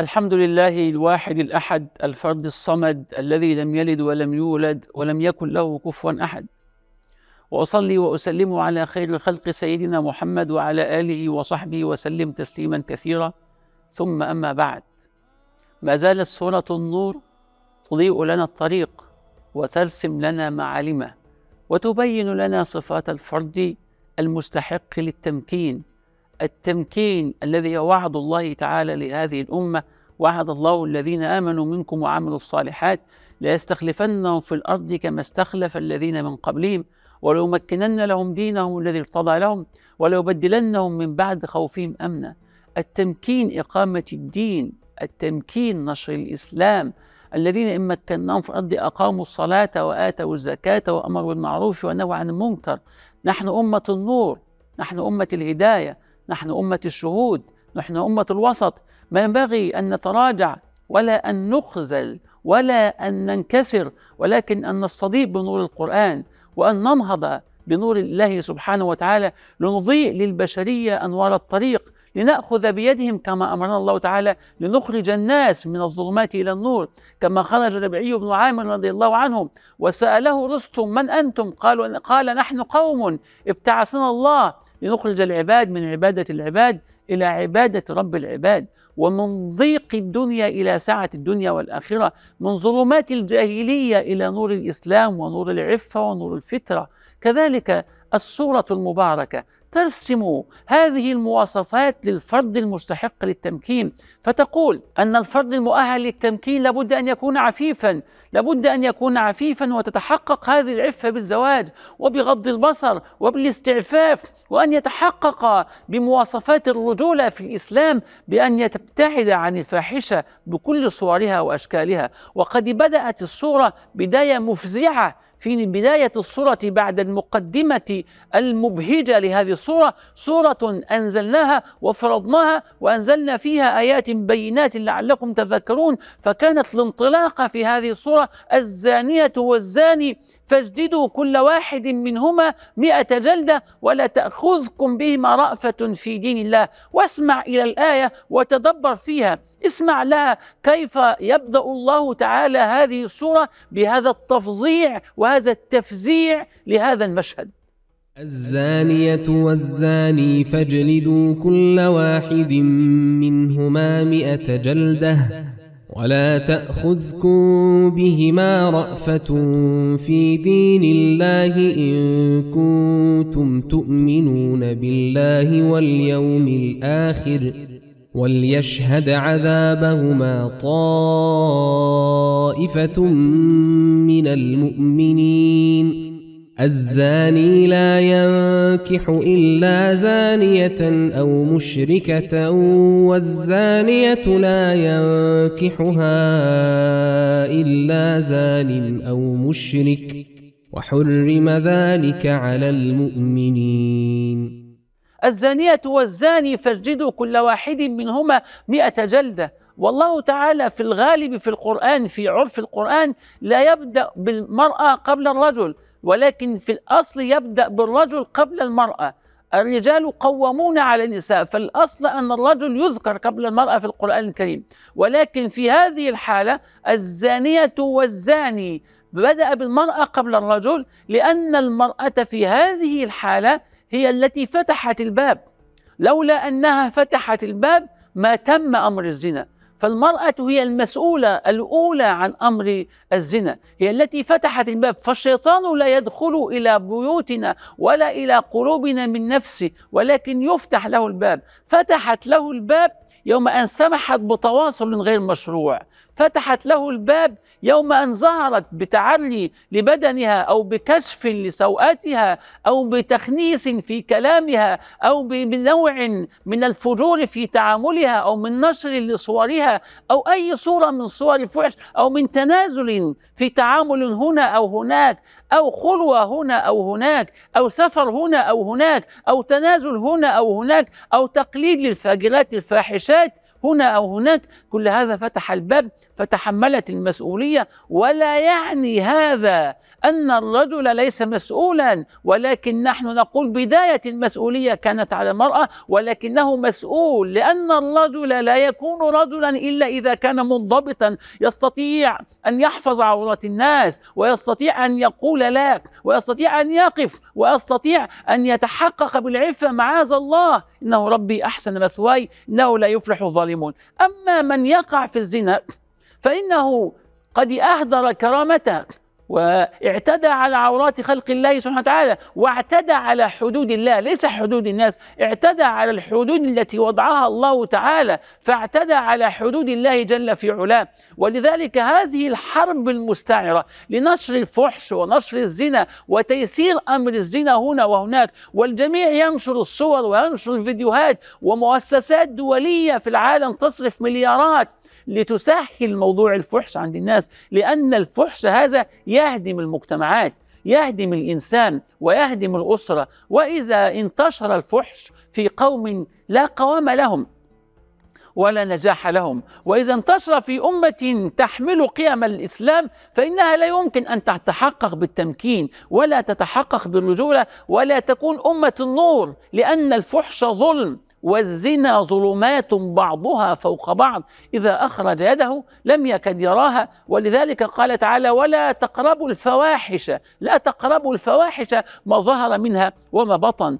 الحمد لله الواحد الأحد الفرد الصمد الذي لم يلد ولم يولد ولم يكن له كفوا أحد وأصلي وأسلم على خير الخلق سيدنا محمد وعلى آله وصحبه وسلم تسليما كثيرا ثم أما بعد ما زالت سورة النور تضيء لنا الطريق وترسم لنا معالمه وتبين لنا صفات الفرد المستحق للتمكين التمكين الذي وعد الله تعالى لهذه الامه وعد الله الذين امنوا منكم وعملوا الصالحات ليستخلفنهم في الارض كما استخلف الذين من قبلهم وليمكنن لهم دينهم الذي ارتضى لهم وليبدلنهم من بعد خوفهم امنا التمكين اقامه الدين التمكين نشر الاسلام الذين ان مكناهم في الارض اقاموا الصلاه واتوا الزكاه وامروا بالمعروف ونهوا عن المنكر نحن امه النور نحن امه الهدايه نحن أمة الشهود نحن أمة الوسط ما ينبغي أن نتراجع ولا أن نخزل ولا أن ننكسر ولكن أن نستضيء بنور القرآن وأن ننهض بنور الله سبحانه وتعالى لنضيء للبشرية أنوار الطريق لنأخذ بيدهم كما أمرنا الله تعالى لنخرج الناس من الظلمات إلى النور كما خرج ربعي بن عامر رضي الله عنه وسأله رستم من أنتم قالوا قال نحن قوم ابتعثنا الله لنخرج العباد من عبادة العباد إلى عبادة رب العباد ومن ضيق الدنيا إلى سعة الدنيا والآخرة من ظلمات الجاهلية إلى نور الإسلام ونور العفة ونور الفطرة كذلك الصورة المباركة ترسم هذه المواصفات للفرد المستحق للتمكين فتقول أن الفرد المؤهل للتمكين لابد أن يكون عفيفا لابد أن يكون عفيفا وتتحقق هذه العفة بالزواج وبغض البصر وبالاستعفاف وأن يتحقق بمواصفات الرجولة في الإسلام بأن يتبتعد عن الفاحشة بكل صورها وأشكالها وقد بدأت الصورة بداية مفزعة في بداية الصورة بعد المقدمة المبهجة لهذه الصورة صورة أنزلناها وفرضناها وأنزلنا فيها آيات بينات لعلكم تذكرون فكانت الانطلاقة في هذه الصورة الزانية والزاني فاجددوا كل واحد منهما مئة جلدة ولا تأخذكم بهما رأفة في دين الله واسمع إلى الآية وتدبر فيها اسمع لها كيف يبدأ الله تعالى هذه السورة بهذا التفظيع وهذا التفزيع لهذا المشهد الزانية والزاني فاجلدوا كل واحد منهما مئة جلدة ولا تأخذكم بهما رأفة في دين الله إن كنتم تؤمنون بالله واليوم الآخر وليشهد عذابهما طائفة من المؤمنين الزاني لا ينكح إلا زانية أو مشركة والزانية لا ينكحها إلا زان أو مشرك وحرم ذلك على المؤمنين الزانية والزاني فاجلدوا كل واحد منهما مئة جلدة والله تعالى في الغالب في القرآن في عرف القرآن لا يبدأ بالمرأة قبل الرجل ولكن في الأصل يبدأ بالرجل قبل المرأة الرجال قوامون على النساء فالأصل أن الرجل يذكر قبل المرأة في القرآن الكريم ولكن في هذه الحالة الزانية والزاني بدأ بالمرأة قبل الرجل لأن المرأة في هذه الحالة هي التي فتحت الباب لولا أنها فتحت الباب ما تم أمر الزنا فالمرأة هي المسؤولة الأولى عن أمر الزنا هي التي فتحت الباب فالشيطان لا يدخل إلى بيوتنا ولا إلى قلوبنا من نفسه ولكن يفتح له الباب فتحت له الباب يوم أن سمحت بتواصل غير مشروع فتحت له الباب يوم أن ظهرت بتعري لبدنها أو بكشف لسوءاتها أو بتخنيس في كلامها أو بنوع من الفجور في تعاملها أو من نشر لصورها أو أي صورة من صور الفحش أو من تنازل في تعامل هنا أو هناك أو خلوة هنا أو هناك أو سفر هنا أو هناك أو تنازل هنا أو هناك أو تقليد للفاجرات الفاحشات هنا أو هناك كل هذا فتح الباب فتحملت المسؤولية ولا يعني هذا أن الرجل ليس مسؤولا ولكن نحن نقول بداية المسؤولية كانت على المرأة ولكنه مسؤول لأن الرجل لا يكون رجلا إلا إذا كان منضبطا يستطيع أن يحفظ عورات الناس ويستطيع أن يقول لا ويستطيع أن يقف ويستطيع أن يتحقق بالعفة معاذ الله إنه ربي أحسن مثواي إنه لا يفلح الظالمين ظالمون أما من يقع في الزنا فإنه قد أهدر كرامته واعتدى على عورات خلق الله سبحانه وتعالى واعتدى على حدود الله ليس حدود الناس اعتدى على الحدود التي وضعها الله تعالى فاعتدى على حدود الله جل في علاه ولذلك هذه الحرب المستعرة لنشر الفحش ونشر الزنا وتيسير أمر الزنا هنا وهناك والجميع ينشر الصور وينشر الفيديوهات ومؤسسات دولية في العالم تصرف مليارات لتسهل موضوع الفحش عند الناس لأن الفحش هذا يهدم المجتمعات يهدم الإنسان ويهدم الأسرة وإذا انتشر الفحش في قوم لا قوام لهم ولا نجاح لهم وإذا انتشر في أمة تحمل قيم الإسلام فإنها لا يمكن أن تتحقق بالتمكين ولا تتحقق بالرجولة ولا تكون أمة النور لأن الفحش ظلم والزنا ظلمات بعضها فوق بعض إذا أخرج يده لم يكد يراها ولذلك قال تعالى ولا تقربوا الفواحش لا تقربوا الفواحش ما ظهر منها وما بطن